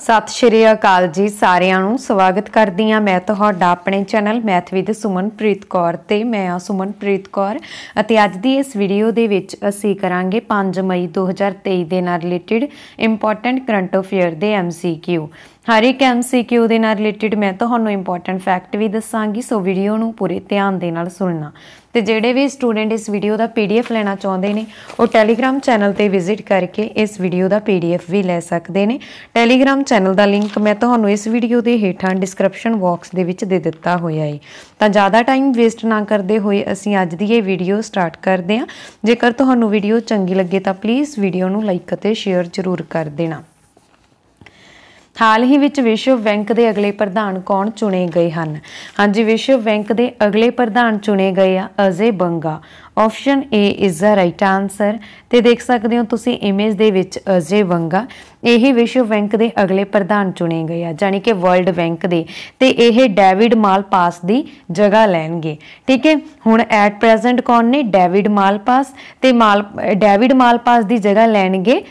ਸਤਿ ਸ਼੍ਰੀ ਅਕਾਲ ਜੀ ਸਾਰਿਆਂ ਨੂੰ ਸਵਾਗਤ ਕਰਦੀ ਆ ਮੈਂ ਤੁਹਾਡਾ ਆਪਣੇ channel math with Sumanpreet Kaur ਤੇ ਮੈਂ ਆ ਸੁਮਨਪ੍ਰੀਤ ਕੌਰ ਅਤੇ ਅੱਜ ਦੀ ਇਸ ਵੀਡੀਓ ਦੇ ਵਿੱਚ ਅਸੀਂ ਕਰਾਂਗੇ 5 ਮਈ 2023 ਦੇ ਨਾਲ ਰਿਲੇਟਡ ਇੰਪੋਰਟੈਂਟ ਕਰੰਟ ਅਫੇਅਰ ਦੇ ਐਮਸੀਕਿਊ ਹਰ ਇੱਕ ਐਮਸੀਕਿਊ ਦੇ ਨਾਲ ਰਿਲੇਟਡ ਮੈਂ ਤੁਹਾਨੂੰ ਇੰਪੋਰਟੈਂਟ ਫੈਕਟ ਵੀ ਦੱਸਾਂਗੀ ਸੋ ਵੀਡੀਓ ਨੂੰ ਪੂਰੇ ਧਿਆਨ ਦੇ ਨਾਲ ਸੁਣਨਾ ਤੇ ਜਿਹੜੇ ਵੀ ਸਟੂਡੈਂਟ ਇਸ ਵੀਡੀਓ ਦਾ ਪੀਡੀਐਫ ਲੈਣਾ ਚਾਹੁੰਦੇ ਨੇ ਉਹ ਟੈਲੀਗ੍ਰam ਚੈਨਲ ਤੇ ਵਿਜ਼ਿਟ ਕਰਕੇ ਇਸ ਵੀਡੀਓ ਦਾ ਪੀਡੀਐਫ ਵੀ ਲੈ ਸਕਦੇ ਨੇ ਟੈਲੀਗ੍ਰam ਚੈਨਲ ਦਾ ਲਿੰਕ ਮੈਂ ਤੁਹਾਨੂੰ ਇਸ ਵੀਡੀਓ ਦੇ ਹੇਠਾਂ ਡਿਸਕ੍ਰਿਪਸ਼ਨ ਬਾਕਸ ਦੇ ਵਿੱਚ ਦੇ ਦਿੱਤਾ ਹੋਇਆ ਹੈ ਤਾਂ ਜ਼ਿਆਦਾ ਟਾਈਮ ਵੇਸਟ ਨਾ ਕਰਦੇ ਹੋਏ ਅਸੀਂ ਅੱਜ ਦੀ ਇਹ ਵੀਡੀਓ ਸਟਾਰਟ ਕਰਦੇ ਹਾਂ ਜੇਕਰ ਤੁਹਾਨੂੰ ਵੀਡੀਓ ਚੰਗੀ ਲੱਗੇ ਤਾਂ ਪਲੀਜ਼ ਵੀਡੀਓ ਨੂੰ ਲਾਈਕ ਅਤੇ ਸ਼ੇਅਰ ਜ਼ਰੂਰ ਕਰ ਦੇਣਾ ਹਾਲ ਹੀ ਵਿੱਚ ਵਿਸ਼ਵ ਬੈਂਕ ਦੇ ਅਗਲੇ ਪ੍ਰਧਾਨ ਕੌਣ ਚੁਣੇ ਗਏ ਹਨ ਹਾਂਜੀ ਵਿਸ਼ਵ ਬੈਂਕ ਦੇ ਅਗਲੇ ਪ੍ਰਧਾਨ ਚੁਣੇ ਗਏ ਆ Ajay Banga option A is the right answer ਤੇ ਦੇਖ ਸਕਦੇ ਹੋ ਤੁਸੀਂ ਇਮੇਜ ਦੇ ਵਿੱਚ ਅਜੇ ਬੰਗਾ ਇਹ ਵਿਸ਼ਵ ਬੈਂਕ ਦੇ ਅਗਲੇ ਪ੍ਰਧਾਨ ਚੁਣੇ ਗਏ ਆ ਜਾਨੀ ਕਿ ਵਰਲਡ ਬੈਂਕ ਦੇ ਤੇ ਇਹ ਡੇਵਿਡ ਮਾਲਪਾਸ ਦੀ ਜਗ੍ਹਾ ਲੈਣਗੇ ਠੀਕ ਹੈ ਹੁਣ ਐਟ ਪ੍ਰੈਜ਼ੈਂਟ ਕੌਣ ਨੇ ਡੇਵਿਡ ਮਾਲਪਾਸ ਤੇ ਮਾਲ ਡੇਵਿਡ ਮਾਲਪਾਸ ਦੀ ਜਗ੍ਹਾ ਲੈਣਗੇ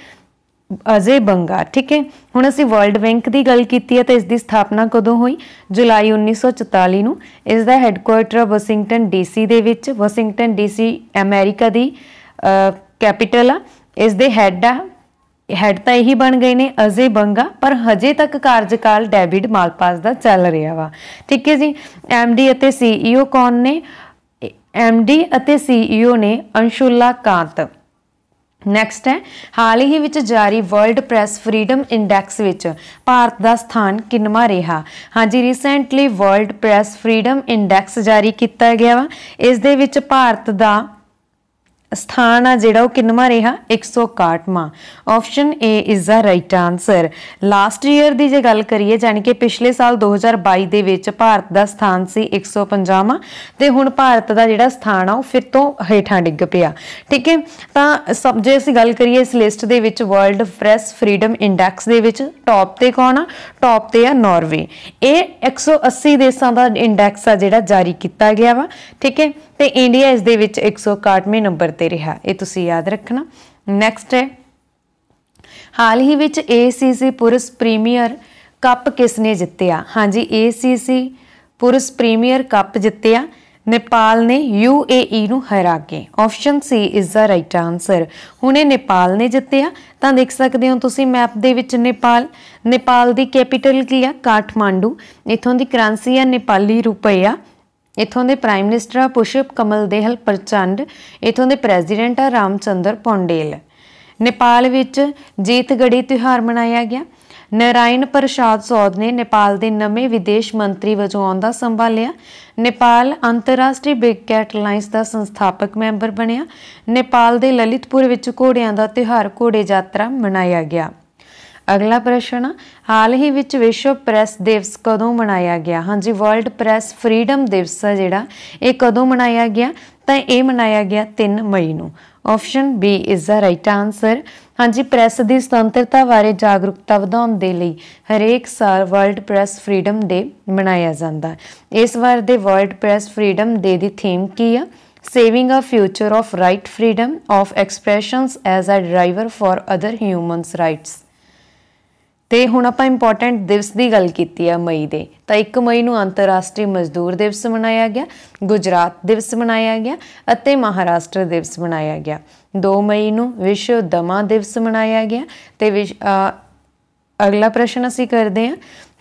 ਅਜੇ ਬੰਗਾ ਠੀਕ ਹੈ ਹੁਣ ਅਸੀਂ ਵਰਲਡ ਬੈਂਕ ਦੀ ਗੱਲ ਕੀਤੀ ਹੈ ਤਾਂ ਇਸ ਦੀ ਸਥਾਪਨਾ ਕਦੋਂ ਹੋਈ ਜੁਲਾਈ 1944 ਨੂੰ ਇਸ ਦਾ ਹੈੱਡਕੁਆਰਟਰ ਵਾਸ਼ਿੰਗਟਨ ਡੀਸੀ ਦੇ ਵਿੱਚ ਵਾਸ਼ਿੰਗਟਨ ਡੀਸੀ ਅਮਰੀਕਾ ਦੀ ਕੈਪੀਟਲ ਆ ਇਸ ਦੇ ਹੈੱਡ ਆ ਹੈੱਡ ਤਾਂ ਇਹੀ ਬਣ ਗਏ ਨੇ ਅਜੇ ਬੰਗਾ ਪਰ ਹਜੇ ਤੱਕ ਕਾਰਜਕਾਲ ਡੈਵਿਡ ਮਾਲਪਾਸ ਦਾ ਚੱਲ ਰਿਹਾ ਵਾ ਠੀਕ ਹੈ ਜੀ ਐਮਡੀ ਅਤੇ ਸੀਈਓ e ਕੌਣ ਨੇ ਐਮਡੀ ਅਤੇ ਸੀਈਓ e ਨੇ ਅੰਸ਼ੁਲਾ ਕਾਂਤ ਨੈਕਸਟ ਹੈ ਹਾਲ ਹੀ ਵਿੱਚ ਜਾਰੀ ਵਰਲਡ ਪ੍ਰੈਸ ਫਰੀडम ਇੰਡੈਕਸ ਵਿੱਚ ਭਾਰਤ ਦਾ ਸਥਾਨ ਕਿੰਨਾ ਰਿਹਾ ਹਾਂਜੀ recently world press freedom index ਜਾਰੀ ਕੀਤਾ ਗਿਆ ਵਾ ਇਸ ਦੇ ਵਿੱਚ ਭਾਰਤ ਦਾ ਸਥਾਨ ਆ ਜਿਹੜਾ ਉਹ ਕਿੰਨਵਾਂ ਰਿਹਾ 161ਵਾਂ option A is the right answer last year ਦੀ ਜੇ ਗੱਲ ਕਰੀਏ ਜਾਨੀ ਕਿ ਪਿਛਲੇ ਸਾਲ 2022 ਦੇ ਵਿੱਚ ਭਾਰਤ ਦਾ ਸਥਾਨ ਸੀ 150ਵਾਂ ਤੇ ਹੁਣ ਭਾਰਤ ਦਾ ਜਿਹੜਾ ਸਥਾਨ ਆ ਉਹ ਫਿਰ ਤੋਂ ਹੇਠਾਂ ਡਿੱਗ ਪਿਆ ਠੀਕ ਹੈ ਤਾਂ ਸਭ ਜੇ ਅਸੀਂ ਗੱਲ ਕਰੀਏ ਇਸ ਲਿਸਟ ਦੇ ਵਿੱਚ ਵਰਲਡ ਪ੍ਰੈਸ ਫਰੀडम ਇੰਡੈਕਸ ਦੇ ਵਿੱਚ ਟੌਪ ਤੇ ਕੌਣ ਆ ਟੌਪ ਤੇ ਆ ਨਾਰਵੇ ਇਹ 180 ਦੇਸ਼ਾਂ ਦਾ ਇੰਡੈਕਸ ਆ ਜਿਹੜਾ ਜਾਰੀ ਕੀਤਾ ਗਿਆ ਵਾ ਠੀਕ ਹੈ ਤੇ ਇੰਡੀਆ ਇਸ ਦੇ ਵਿੱਚ 161ਵੇਂ ਨੰਬਰ ਤੇ ਰਿਹਾ ਇਹ ਤੁਸੀਂ ਯਾਦ ਰੱਖਣਾ ਨੈਕਸਟ ਹੈ ਹਾਲ ਹੀ ਵਿੱਚ ACC ਪੁਰਸ ਪ੍ਰੀਮੀਅਰ ਕੱਪ ਕਿਸ ਨੇ ਜਿੱਤਿਆ ਹਾਂਜੀ ACC ਪੁਰਸ ਪ੍ਰੀਮੀਅਰ ਕੱਪ ਜਿੱਤਿਆ ਨੇਪਾਲ ਨੇ UAE ਨੂੰ ਹਰਾ ਕੇ option C is the right answer ਹੁਣੇ ਨੇਪਾਲ ਨੇ ਜਿੱਤਿਆ ਤਾਂ ਦੇਖ ਸਕਦੇ ਹੋ ਤੁਸੀਂ ਮੈਪ ਦੇ ਵਿੱਚ ਨੇਪਾਲ ਨੇਪਾਲ ਦੀ ਕੈਪੀਟਲ ਕੀ ਆ ਕਾਠਮਾਂਡੂ ਇਥੋਂ ਦੀ ਕਰੰਸੀ ਆ ਨੇਪਾਲੀ ਰੁਪਏ ਇਥੋਂ ਦੇ ਪ੍ਰਾਈਮ ਮਿਨਿਸਟਰ ਆ ਪੁਸ਼ਪ ਕਮਲ ਦੇਹਲ ਪ੍ਰਚੰਡ ਇਥੋਂ ਦੇ ਪ੍ਰੈਜ਼ੀਡੈਂਟ ਆ ਰਾਮਚੰਦਰ ਪੌਂਡੇਲ ਨੇਪਾਲ ਵਿੱਚ ਜੀਤਗੜੀ ਤਿਉਹਾਰ ਮਨਾਇਆ ਗਿਆ ਨਰਾਇਣ ਪ੍ਰਸ਼ਾਦ ਸੌਦ ਨੇ ਨੇਪਾਲ ਦੇ ਨਵੇਂ ਵਿਦੇਸ਼ ਮੰਤਰੀ ਵਜੋਂ ਆਉਂਦਾ ਸੰਭਾਲਿਆ ਨੇਪਾਲ ਅੰਤਰਰਾਸ਼ਟਰੀ ਬਿਗ ਕੈਟ ਅਲਾਈਅੰਸ ਦਾ ਸੰਸਥਾਪਕ ਮੈਂਬਰ ਬਣਿਆ ਨੇਪਾਲ ਦੇ ਲਲਿਤਪੁਰ ਵਿੱਚ ਘੋੜਿਆਂ ਦਾ ਤਿਉਹਾਰ ਘੋੜੇ ਯਾਤਰਾ ਮਨਾਇਆ ਗਿਆ ਅਗਲਾ ਪ੍ਰਸ਼ਨ ਹਾਲ ਹੀ ਵਿੱਚ ਵਿਸ਼ਵ ਪ੍ਰੈਸ ਦਿਵਸ ਕਦੋਂ ਮਨਾਇਆ ਗਿਆ ਹਾਂਜੀ ਵਰਲਡ ਪ੍ਰੈਸ ਫਰੀडम ਦਿਵਸ ਹੈ ਜਿਹੜਾ ਇਹ ਕਦੋਂ ਮਨਾਇਆ ਗਿਆ ਤਾਂ ਇਹ ਮਨਾਇਆ ਗਿਆ 3 ਮਈ ਨੂੰ option B is the right answer ਹਾਂਜੀ ਪ੍ਰੈਸ ਦੀ ਸੁਤੰਤਰਤਾ ਬਾਰੇ ਜਾਗਰੂਕਤਾ ਵਧਾਉਣ ਦੇ ਲਈ ਹਰੇਕ ਸਾਲ ਵਰਲਡ ਪ੍ਰੈਸ ਫਰੀडम ਡੇ ਮਨਾਇਆ ਜਾਂਦਾ ਇਸ ਵਾਰ ਦੇ ਵਰਲਡ ਪ੍ਰੈਸ ਫਰੀडम ਡੇ ਦੀ ਥੀਮ ਕੀ ਹੈ saving a future of right freedom of expressions as a driver for other humans rights ਤੇ ਹੁਣ ਆਪਾਂ ਇੰਪੋਰਟੈਂਟ ਦਿਵਸ ਦੀ ਗੱਲ ਕੀਤੀ ਹੈ ਮਈ ਦੇ ਤਾਂ 1 ਮਈ ਨੂੰ ਅੰਤਰਰਾਸ਼ਟਰੀ ਮਜ਼ਦੂਰ ਦਿਵਸ ਮਨਾਇਆ ਗਿਆ ਗੁਜਰਾਤ ਦਿਵਸ ਮਨਾਇਆ ਗਿਆ ਅਤੇ ਮਹਾਰਾਸ਼ਟਰ ਦਿਵਸ ਮਨਾਇਆ ਗਿਆ 2 ਮਈ ਨੂੰ ਵਿਸ਼ਵ ਦਮਾ ਦਿਵਸ ਮਨਾਇਆ ਗਿਆ ਤੇ ਅਗਲਾ ਪ੍ਰਸ਼ਨ ਅਸੀਂ ਕਰਦੇ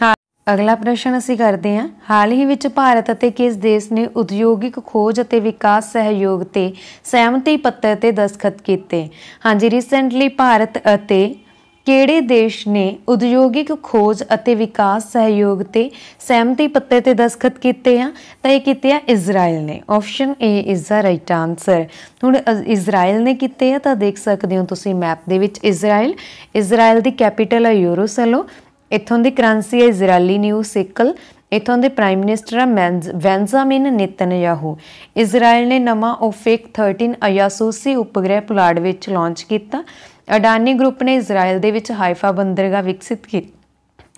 ਹਾਂ ਅਗਲਾ ਪ੍ਰਸ਼ਨ ਅਸੀਂ ਕਰਦੇ ਹਾਂ ਹਾਲ ਹੀ ਵਿੱਚ ਭਾਰਤ ਅਤੇ ਕਿਸ ਦੇਸ਼ ਨੇ ਉਦਯੋਗਿਕ ਖੋਜ ਅਤੇ ਵਿਕਾਸ ਸਹਿਯੋਗ ਤੇ ਸਹਿਮਤੀ ਪੱਤਰ ਤੇ ਦਸਖਤ ਕੀਤੇ ਹਾਂਜੀ ਰੀਸੈਂਟਲੀ ਭਾਰਤ ਅਤੇ ਕਿਹੜੇ ਦੇਸ਼ ਨੇ ਉਦਯੋਗਿਕ ਖੋਜ ਅਤੇ ਵਿਕਾਸ ਸਹਿਯੋਗ ਤੇ ਸਹਿਮਤੀ ਪੱਤੇ ਤੇ ਦਸਖਤ ਕੀਤੇ ਆ ਤਾਂ ਇਹ ਕੀਤੇ ਆ ਇਜ਼ਰਾਈਲ ਨੇ option A is the right answer ਹੁਣ ਇਜ਼ਰਾਈਲ ਨੇ ਕੀਤੇ ਆ ਤਾਂ ਦੇਖ ਸਕਦੇ ਹੋ ਤੁਸੀਂ ਮੈਪ ਦੇ ਵਿੱਚ ਇਜ਼ਰਾਈਲ ਇਜ਼ਰਾਈਲ ਦੀ ਕੈਪੀਟਲ ਹੈ ਯਰੂਸ਼ਲਮ ਇਥੋਂ ਦੀ ਕਰੰਸੀ ਹੈ ਇਜ਼ਰਾਈਲੀ ਨਿਊ ਸਿਕਲ ਇਥੋਂ ਦੇ ਪ੍ਰਾਈਮ ਮਿਨਿਸਟਰ ਆ ਵੈਂਜ਼ਾਮਿਨ ਨਿਤਨਯਾਹੂ ਇਜ਼ਰਾਈਲ ਨੇ ਨਵਾਂ ਓਫੇਕ 13 ਅਯਾਸੂਸੀ ਉਪਗ੍ਰਹਿ ਪੁਲਾੜ ਵਿੱਚ ਲਾਂਚ ਕੀਤਾ ਅਡਾਨੀ ਗਰੁੱਪ ਨੇ ਇਜ਼ਰਾਈਲ ਦੇ ਵਿੱਚ ਹਾਈਫਾ ਬੰਦਰਗਾਹ ਵਿਕਸਿਤ ਕੀਤੀ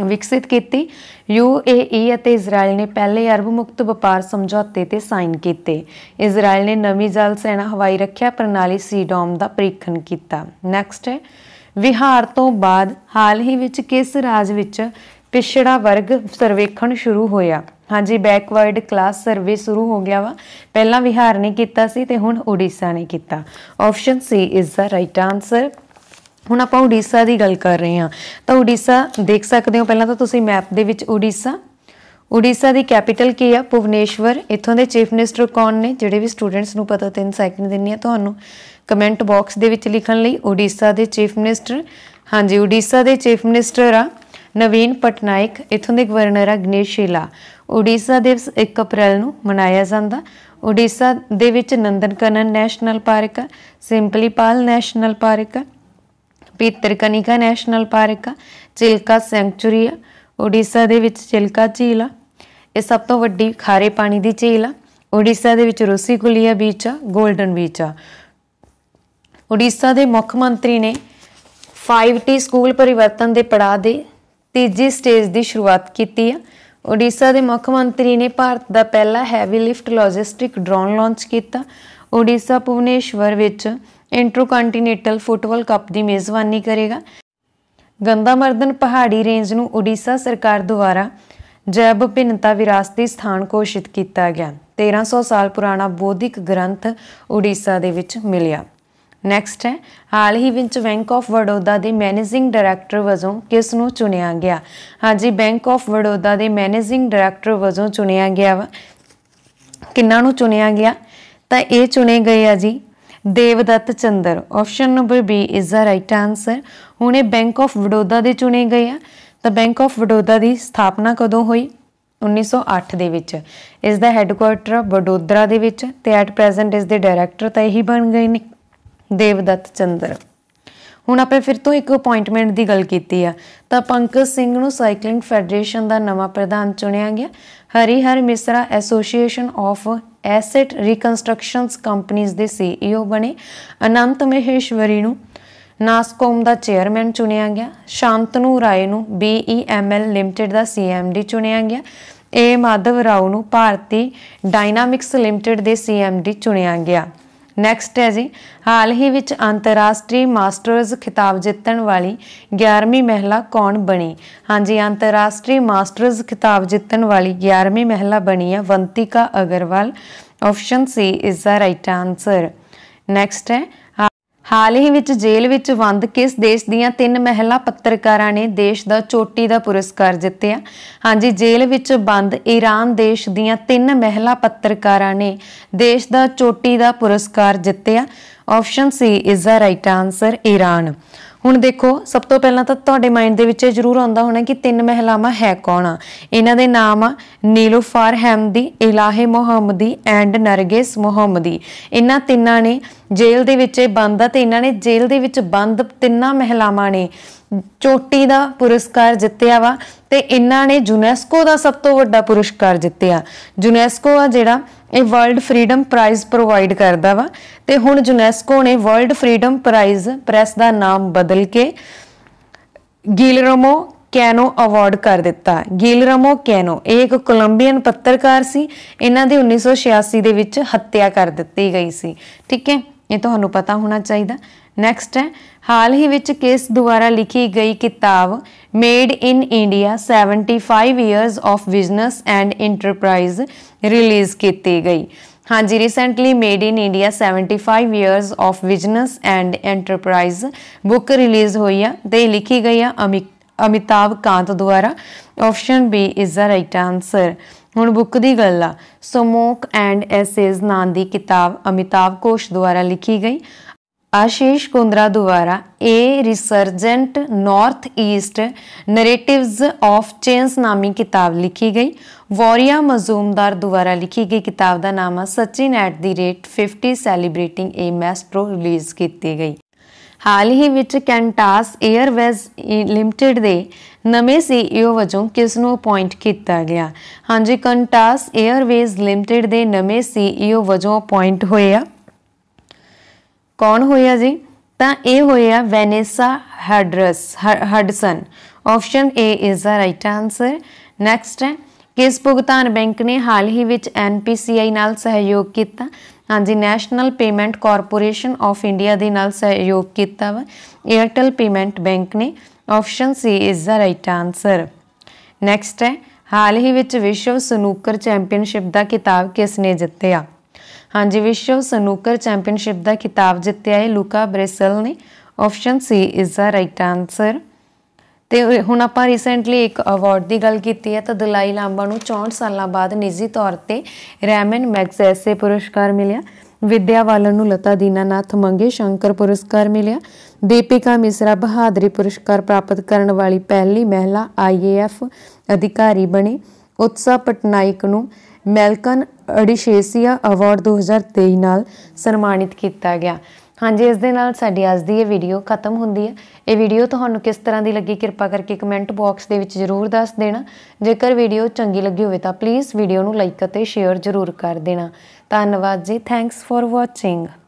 ਵਿਕਸਿਤ ਕੀਤੀ ਯੂਏਈ ਅਤੇ ਇਜ਼ਰਾਈਲ ਨੇ ਪਹਿਲੇ ਅਰਬ ਮੁਕਤ ਵਪਾਰ ਸਮਝੌਤੇ ਤੇ ਸਾਈਨ ਕੀਤੇ ਇਜ਼ਰਾਈਲ ਨੇ ਨਵੀਂ ਜਲ ਸੈਨਾ ਹਵਾਈ ਰੱਖਿਆ ਪ੍ਰਣਾਲੀ ਸੀਡੋਮ ਦਾ ਪ੍ਰੀਖਣ ਕੀਤਾ ਨੈਕਸਟ ਹੈ ਵਿਹਾਰ ਤੋਂ ਬਾਅਦ ਹਾਲ ਹੀ ਵਿੱਚ ਕਿਸ ਰਾਜ ਵਿੱਚ ਪਿਛੜਾ ਵਰਗ ਸਰਵੇਖਣ ਸ਼ੁਰੂ ਹੋਇਆ ਹਾਂਜੀ ਬੈਕਵਰਡ ਕਲਾਸ ਸਰਵੇ ਸ਼ੁਰੂ ਹੋ ਗਿਆ ਵਾ ਪਹਿਲਾਂ ਵਿਹਾਰ ਨੇ ਕੀਤਾ ਸੀ ਤੇ ਹੁਣ ਓਡੀਸ਼ਾ ਨੇ ਕੀਤਾ option C is the right answer ਹੁਣ ਆਪਾਂ ਉੜੀਸਾ ਦੀ ਗੱਲ ਕਰ ਰਹੇ ਹਾਂ ਤਾਂ ਉੜੀਸਾ ਦੇਖ ਸਕਦੇ ਹੋ ਪਹਿਲਾਂ ਤਾਂ ਤੁਸੀਂ ਮੈਪ ਦੇ ਵਿੱਚ ਉੜੀਸਾ ਉੜੀਸਾ ਦੀ ਕੈਪੀਟਲ ਕੀ ਆ ਭੁਵਨੇਸ਼ਵਰ ਇੱਥੋਂ ਦੇ ਚੀਫ ਮਿਨਿਸਟਰ ਕੌਣ ਨੇ ਜਿਹੜੇ ਵੀ ਸਟੂਡੈਂਟਸ ਨੂੰ ਪਤਾ 3 ਸੈਕਿੰਡ ਦਿੰਨੀ ਆ ਤੁਹਾਨੂੰ ਕਮੈਂਟ ਬਾਕਸ ਦੇ ਵਿੱਚ ਲਿਖਣ ਲਈ ਉੜੀਸਾ ਦੇ ਚੀਫ ਮਿਨਿਸਟਰ ਹਾਂਜੀ ਉੜੀਸਾ ਦੇ ਚੀਫ ਮਿਨਿਸਟਰ ਆ ਨਵੀਨ ਪਟਨਾਇਕ ਇੱਥੋਂ ਦੇ ਗਵਰਨਰ ਆ ਸ਼ੀਲਾ ਉੜੀਸਾ ਦੇ 1 ਅਪ੍ਰੈਲ ਨੂੰ ਮਨਾਇਆ ਜਾਂਦਾ ਉੜੀਸਾ ਦੇ ਵਿੱਚ Nandankanan national park Simlipal national park Bhitarkanika national park ਆ ਚਿਲਕਾ ਸੈਂਕਚੂਰੀ ਆ ਓਡੀਸ਼ਾ ਦੇ ਵਿੱਚ ਚਿਲਕਾ ਝੀਲ ਆ ਇਹ ਸਭ ਤੋਂ ਵੱਡੀ ਖਾਰੇ ਪਾਣੀ ਦੀ ਝੀਲ ਆ ਓਡੀਸ਼ਾ ਦੇ ਵਿੱਚ ਰੋਸੀਕੁਲੀਆ ਬੀਚ ਆ 골ਡਨ ਬੀਚ ਆ ਓਡੀਸ਼ਾ ਦੇ ਮੁੱਖ ਮੰਤਰੀ ਨੇ 5T ਸਕੂਲ ਪਰਿਵਰਤਨ ਦੇ ਪੜਾਅ ਦੇ ਤੀਜੀ ਸਟੇਜ ਦੀ ਸ਼ੁਰੂਆਤ ਕੀਤੀ ਆ ਓਡੀਸ਼ਾ ਦੇ ਮੁੱਖ ਮੰਤਰੀ ਨੇ ਭਾਰਤ ਦਾ ਪਹਿਲਾ heavy lift logistic drone launch ਕੀਤਾ ਓਡੀਸ਼ਾ ਭੁਵਨੇਸ਼ਵਰ ਵਿੱਚ ਇੰਟਰਕੰਟੀਨੈਂਟਲ ਫੁੱਟਬਾਲ ਕੱਪ ਦੀ ਮੇਜ਼ਬਾਨੀ ਕਰੇਗਾ ਗੰਦਾਮਰਦਨ ਪਹਾੜੀ ਰੇਂਜ ਨੂੰ ਓਡੀਸ਼ਾ ਸਰਕਾਰ ਦੁਆਰਾ ਜੈਵ ਭਿੰਨਤਾ ਵਿਰਾਸਤੀ ਸਥਾਨ ਘੋਸ਼ਿਤ ਕੀਤਾ ਗਿਆ 1300 ਸਾਲ ਪੁਰਾਣਾ ਬੋਧਿਕ ਗ੍ਰੰਥ ਓਡੀਸ਼ਾ ਦੇ ਵਿੱਚ ਮਿਲਿਆ ਨੈਕਸਟ ਹੈ ਹਾਲ ਹੀ ਵਿੱਚ ਬੈਂਕ ਆਫ ਵਡੋਦਾ ਦੇ ਮੈਨੇਜਿੰਗ ਡਾਇਰੈਕਟਰ ਵਜੋਂ ਕਿਸ ਨੂੰ ਚੁਣਿਆ ਗਿਆ ਹਾਂਜੀ ਬੈਂਕ ਆਫ ਵਡੋਦਾ ਦੇ ਮੈਨੇਜਿੰਗ ਡਾਇਰੈਕਟਰ ਵਜੋਂ ਚੁਣਿਆ ਗਿਆ ਕਿੰਨਾ ਨੂੰ ਚੁਣਿਆ ਗਿਆ ਤਾਂ ਇਹ ਚੁਣੇ ਗਏ ਆ ਜੀ Devdatt Chandra option number B is the right answer ਹੁਣੇ ਬੈਂਕ ਆਫ ਵਡੋਦਾ ਦੇ ਚੁਣੇ ਗਏ ਆ ਤਾਂ ਬੈਂਕ ਆਫ ਵਡੋਦਾ ਦੀ ਸਥਾਪਨਾ ਕਦੋਂ ਹੋਈ 1908 ਦੇ ਵਿੱਚ ਇਸ ਦਾ ਹੈੱਡਕੁਆਰਟਰ ਵਡੋਦਰਾ ਦੇ ਵਿੱਚ ਤੇ ਐਟ ਪ੍ਰੈਜ਼ੈਂਟ ਇਸ ਦੇ ਡਾਇਰੈਕਟਰ ਤਾਂ ਇਹੀ ਬਣ ਗਏ ਨੇ ਦੇਵਦਤ ਚੰਦਰ ਹੁਣ ਆਪਾਂ ਫਿਰ ਤੋਂ ਇੱਕ ਅਪਾਇੰਟਮੈਂਟ ਦੀ ਗੱਲ ਕੀਤੀ ਆ ਤਾਂ ਪੰਕਜ ਸਿੰਘ ਨੂੰ ਸਾਈਕਲਿੰਗ ਫੈਡਰੇਸ਼ਨ ਦਾ ਨਵਾਂ ਪ੍ਰਧਾਨ ਚੁਣਿਆ ਗਿਆ Harihar Mishra association of asset reconstructions ਕੰਪਨੀਆਂ ਦੇ ਸੀਈਓ e ਬਣੇ ਅਨੰਤ ਮਹੇਸ਼ਵਰੀ ਨੂੰ ਨਾਸਕੋਮ ਦਾ ਚੇਅਰਮੈਨ ਚੁਣਿਆ ਗਿਆ ਸ਼ਾਂਤਨੂ ਰਾਏ ਨੂੰ BEML ਲਿਮਟਿਡ ਦਾ ਸੀਐਮਡੀ ਚੁਣਿਆ ਗਿਆ ਏ ਮਾਧਵ ਰਾਓ ਨੂੰ ਭਾਰਤੀ ਡਾਇਨਾਮਿਕਸ ਲਿਮਟਿਡ ਦੇ ਸੀਐਮਡੀ ਚੁਣਿਆ ਗਿਆ ਨੈਕਸਟ ਹੈ ਜੀ ਹਾਲ ਹੀ ਵਿੱਚ ਅੰਤਰਰਾਸ਼ਟਰੀ ਮਾਸਟਰਸ ਖਿਤਾਬ ਜਿੱਤਣ ਵਾਲੀ 11ਵੀਂ ਮਹਿਲਾ ਕੌਣ ਬਣੀ ਹਾਂਜੀ ਅੰਤਰਰਾਸ਼ਟਰੀ ਮਾਸਟਰਸ ਖਿਤਾਬ ਜਿੱਤਣ ਵਾਲੀ 11ਵੀਂ ਮਹਿਲਾ ਬਣੀ ਹੈ Vantika Agarwal option C is the right answer next ਹੈ ਹਾਲ ਹੀ ਵਿੱਚ ਜੇਲ੍ਹ ਵਿੱਚ ਬੰਦ ਕਿਸ ਦੇਸ਼ ਦੀਆਂ ਤਿੰਨ ਮਹਿਲਾ ਪੱਤਰਕਾਰਾਂ ਨੇ ਦੇਸ਼ ਦਾ ਚੋਟੀ ਦਾ ਪੁਰਸਕਾਰ ਜਿੱਤਿਆ ਹਾਂਜੀ ਜੇਲ੍ਹ ਵਿੱਚ ਬੰਦ ਈਰਾਨ ਦੇਸ਼ ਦੀਆਂ ਤਿੰਨ ਮਹਿਲਾ ਪੱਤਰਕਾਰਾਂ ਨੇ ਦੇਸ਼ ਦਾ ਚੋਟੀ ਦਾ ਪੁਰਸਕਾਰ ਜਿੱਤਿਆ option C is the right answer Iran ਹੁਣ ਦੇਖੋ ਸਭ ਤੋਂ ਪਹਿਲਾਂ ਤਾਂ ਤੁਹਾਡੇ ਮਾਈਂਡ ਦੇ ਵਿੱਚ ਇਹ ਜ਼ਰੂਰ ਆਉਂਦਾ ਹੋਣਾ ਕਿ ਤਿੰਨ ਮਹਿਲਾਵਾਂ ਹੈ ਕੌਣ ਆ ਇਹਨਾਂ ਦੇ ਨਾਮ ਆ ਨੀਲੂਫਾਰ ਹਮਦੀ ਇਲਾਹੇ ਮੁਹੰਮਦੀ ਐਂਡ ਨਰਗਿਸ ਮੁਹੰਮਦੀ ਇਹਨਾਂ ਤਿੰਨਾਂ ਨੇ ਜੇਲ੍ਹ ਦੇ ਵਿੱਚ ਬੰਦ ਆ ਤੇ ਇਹਨਾਂ ਨੇ ਜੇਲ੍ਹ ਦੇ ਵਿੱਚ ਬੰਦ ਤਿੰਨਾਂ ਮਹਿਲਾਵਾਂ ਨੇ ਚੋਟੀ ਦਾ ਪੁਰਸਕਾਰ ਜਿੱਤਿਆ ਵਾ ਤੇ ਇਹਨਾਂ ਨੇ ਯੂਨੈਸਕੋ ਦਾ ਸਭ ਤੋਂ ਵੱਡਾ ਪੁਰਸਕਾਰ ਜਿੱਤਿਆ ਯੂਨੈਸਕੋ ਆ ਜਿਹੜਾ ਇਹ ਵਰਲਡ ਫਰੀडम ਪ੍ਰਾਈਜ਼ ਪ੍ਰੋਵਾਈਡ ਕਰਦਾ ਵਾ ਤੇ ਹੁਣ ਯੂਨੈਸਕੋ ਨੇ ਵਰਲਡ ਫਰੀडम ਪ੍ਰਾਈਜ਼ ਪ੍ਰੈਸ ਦਾ ਨਾਮ ਬਦਲ ਕੇ ਗਿਲਰਮੋ ਕੈਨੋ ਅਵਾਰਡ ਕਰ ਦਿੱਤਾ ਗਿਲਰਮੋ ਕੈਨੋ ਇਹ ਇੱਕ ਕੋਲੰਬੀਅਨ ਪੱਤਰਕਾਰ ਸੀ ਇਹਨਾਂ ਦੀ 1986 ਦੇ ਵਿੱਚ ਹੱਤਿਆ ਕਰ ਦਿੱਤੀ ਗਈ ਸੀ ਠੀਕ ਹੈ ਇਹ ਤੁਹਾਨੂੰ ਪਤਾ ਹੋਣਾ ਚਾਹੀਦਾ ਨੈਕਸਟ ਹੈ ਹਾਲ ਹੀ ਵਿੱਚ ਕਿਸ ਦੁਆਰਾ ਲਿਖੀ ਗਈ ਕਿਤਾਬ made in India 75 years of business and enterprise release ਕੀਤੀ ਗਈ ਹਾਂਜੀ recently made in India 75 years of business and enterprise book release ਹੋਈ ਆ ਤੇ ਲਿਖੀ ਗਈ ਆ ਅਮਿਤਾਵ ਕਾਂਤ ਦੁਆਰਾ option B is the right answer ਹੁਣ ਬੁੱਕ ਦੀ ਗੱਲ ਆ ਸਮੋਕ ਐਂਡ ਐਸੇਜ਼ ਨਾਂ ਦੀ ਕਿਤਾਬ ਅਮਿਤਾਵ ਕੋਸ਼ ਦੁਆਰਾ ਲਿਖੀ ਗਈ ਆਸ਼ੀਸ਼ ਕੁੰਦਰਾ ਦੁਆਰਾ A resurgent north east narratives of change ਨਾਮੀ ਕਿਤਾਬ ਲਿਖੀ ਗਈ ਵੌਰੀਆ ਮਜ਼ੂਮਦਾਰ ਦੁਆਰਾ ਲਿਖੀ ਗਈ ਕਿਤਾਬ ਦਾ ਨਾਮ ਹੈ Sachin at the rate 50 celebrating a maestro release ਕੀਤੀ ਗਈ ਹਾਲ ਹੀ ਵਿੱਚ ਕੈਂਟਾਸ 에ਅਰਵੇਜ਼ ਲਿਮਟਿਡ ਦੇ ਨਵੇਂ ਸੀਈਓ e ਵਜੋਂ ਕਿਸ ਨੂੰ ਅਪਾਇੰਟ ਕੀਤਾ ਗਿਆ ਹਾਂਜੀ ਕੈਂਟਾਸ 에ਅਰਵੇਜ਼ ਲਿਮਟਿਡ ਦੇ ਨਵੇਂ ਸੀਈਓ e ਵਜੋਂ ਅਪਾਇੰਟ ਹੋਇਆ ਕੌਣ ਹੋਇਆ ਜੀ ਤਾਂ ਇਹ ਹੋਇਆ ਵੈਨੇਸਾ ਹੈਡਰਸ Hudson option A is the right answer next ਹੈ ਕਿਸ ਭੁਗਤਾਨ ਬੈਂਕ ਨੇ ਹਾਲ ਹੀ ਵਿੱਚ NPCI ਨਾਲ ਸਹਿਯੋਗ ਕੀਤਾ ਹਾਂਜੀ national payment corporation of India ਦੇ ਨਾਲ ਸਹਿਯੋਗ ਕੀਤਾ ਵਾ ਏਅਰਟੈਲ ਪੇਮੈਂਟ ਬੈਂਕ ਨੇ option C is the right answer next ਹੈ ਹਾਲ ਹੀ ਵਿੱਚ ਵਿਸ਼ਵ ਸਨੂਕਰ ਚੈਂਪੀਅਨਸ਼ਿਪ ਦਾ ਖਿਤਾਬ ਕਿਸ ਨੇ ਜਿੱਤਿਆ ਹਾਂਜੀ ਵਿਸ਼ਵ ਸਨੂਕਰ ਚੈਂਪੀਅਨਸ਼ਿਪ ਦਾ ਖਿਤਾਬ ਜਿੱਤਿਆ ਹੈ ਲੂਕਾ ਬ੍ਰੇਸਲ ਨੇ option C is the right answer ਤੇ ਹੁਣ ਆਪਾਂ ਰੀਸੈਂਟਲੀ ਇੱਕ ਅਵਾਰਡ ਦੀ ਗੱਲ ਕੀਤੀ ਹੈ ਤਾਂ ਦਲਾਈ ਲਾਮਾ ਨੂੰ 64 ਸਾਲਾਂ ਬਾਅਦ ਨਿੱਜੀ ਤੌਰ ਤੇ ਰੈਮਨ ਮੈਗਸੈਸੇ ਪੁਰਸਕਾਰ ਮਿਲਿਆ ਵਿਦਿਆ ਵਾਲਨ ਨੂੰ ਲਤਾ ਦੀਨਾਨਾਥ ਮੰਗੇ ਸ਼ੰਕਰ ਪੁਰਸਕਾਰ ਮਿਲਿਆ ਦੀਪਿਕਾ ਮਿਸਰਾ ਬਹਾਦਰੀ ਪੁਰਸਕਾਰ ਪ੍ਰਾਪਤ ਕਰਨ ਵਾਲੀ ਪਹਿਲੀ ਮਹਿਲਾ ਆਈਏਐਫ ਅਧਿਕਾਰੀ ਬਣੀ ਉਤਸਾ ਪਟਨਾਇਕ ਨੂੰ ਮੈਲਕਨ ਐਡੀਸ਼ੇਸੀਆ ਅਵਾਰਡ 2023 ਨਾਲ ਸਨਮਾਨਿਤ ਕੀਤਾ ਗਿਆ ਹਾਂਜੀ ਇਸ ਦੇ ਨਾਲ ਸਾਡੀ ਅੱਜ ਦੀ ਇਹ ਵੀਡੀਓ ਖਤਮ ਹੁੰਦੀ ਹੈ ਇਹ ਵੀਡੀਓ ਤੁਹਾਨੂੰ ਕਿਸ ਤਰ੍ਹਾਂ ਦੀ ਲੱਗੀ ਕਿਰਪਾ ਕਰਕੇ ਕਮੈਂਟ ਬਾਕਸ ਦੇ ਵਿੱਚ ਜ਼ਰੂਰ ਦੱਸ ਦੇਣਾ ਜੇਕਰ ਵੀਡੀਓ ਚੰਗੀ ਲੱਗੀ ਹੋਵੇ ਤਾਂ ਪਲੀਜ਼ ਵੀਡੀਓ ਨੂੰ ਲਾਈਕ ਅਤੇ ਸ਼ੇਅਰ ਜ਼ਰੂਰ ਕਰ ਦੇਣਾ ਧੰਨਵਾਦ ਜੀ ਥੈਂਕਸ ਫॉर ਵਾਚਿੰਗ